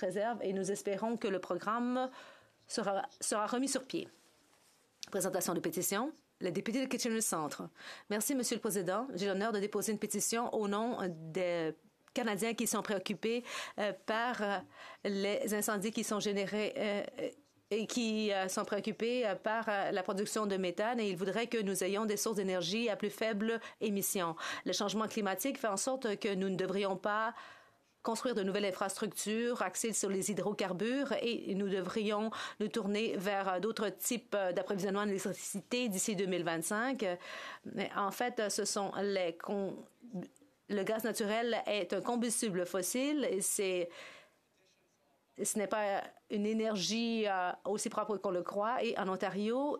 réserve et nous espérons que le programme sera, sera remis sur pied. Présentation de pétition. Le député de Kitchener Centre. Merci, Monsieur le Président. J'ai l'honneur de déposer une pétition au nom des Canadiens qui sont préoccupés euh, par euh, les incendies qui sont générés euh, et qui sont préoccupés par la production de méthane et ils voudraient que nous ayons des sources d'énergie à plus faible émission. Le changement climatique fait en sorte que nous ne devrions pas construire de nouvelles infrastructures axées sur les hydrocarbures et nous devrions nous tourner vers euh, d'autres types euh, d'approvisionnement en électricité d'ici 2025. En fait, ce sont les le gaz naturel est un combustible fossile et c'est ce n'est pas une énergie euh, aussi propre qu'on le croit. Et en Ontario,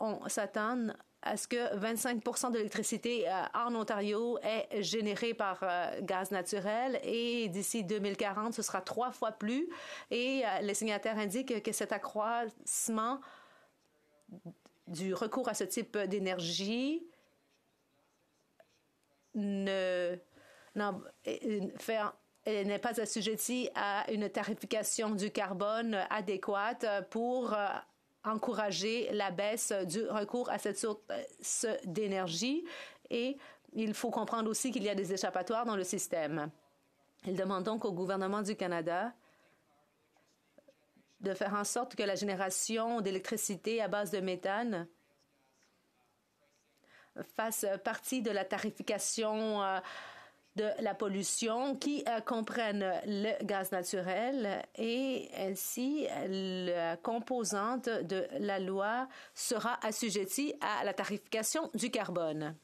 on s'attend à ce que 25 de l'électricité en Ontario est générée par euh, gaz naturel et d'ici 2040, ce sera trois fois plus. Et euh, les signataires indiquent que cet accroissement du recours à ce type d'énergie euh, n'est pas assujetti à une tarification du carbone adéquate pour encourager la baisse du recours à cette source euh, d'énergie et il faut comprendre aussi qu'il y a des échappatoires dans le système. Il demande donc au gouvernement du Canada de faire en sorte que la génération d'électricité à base de méthane fasse partie de la tarification euh, de la pollution qui euh, comprennent le gaz naturel et ainsi la composante de la loi sera assujettie à la tarification du carbone.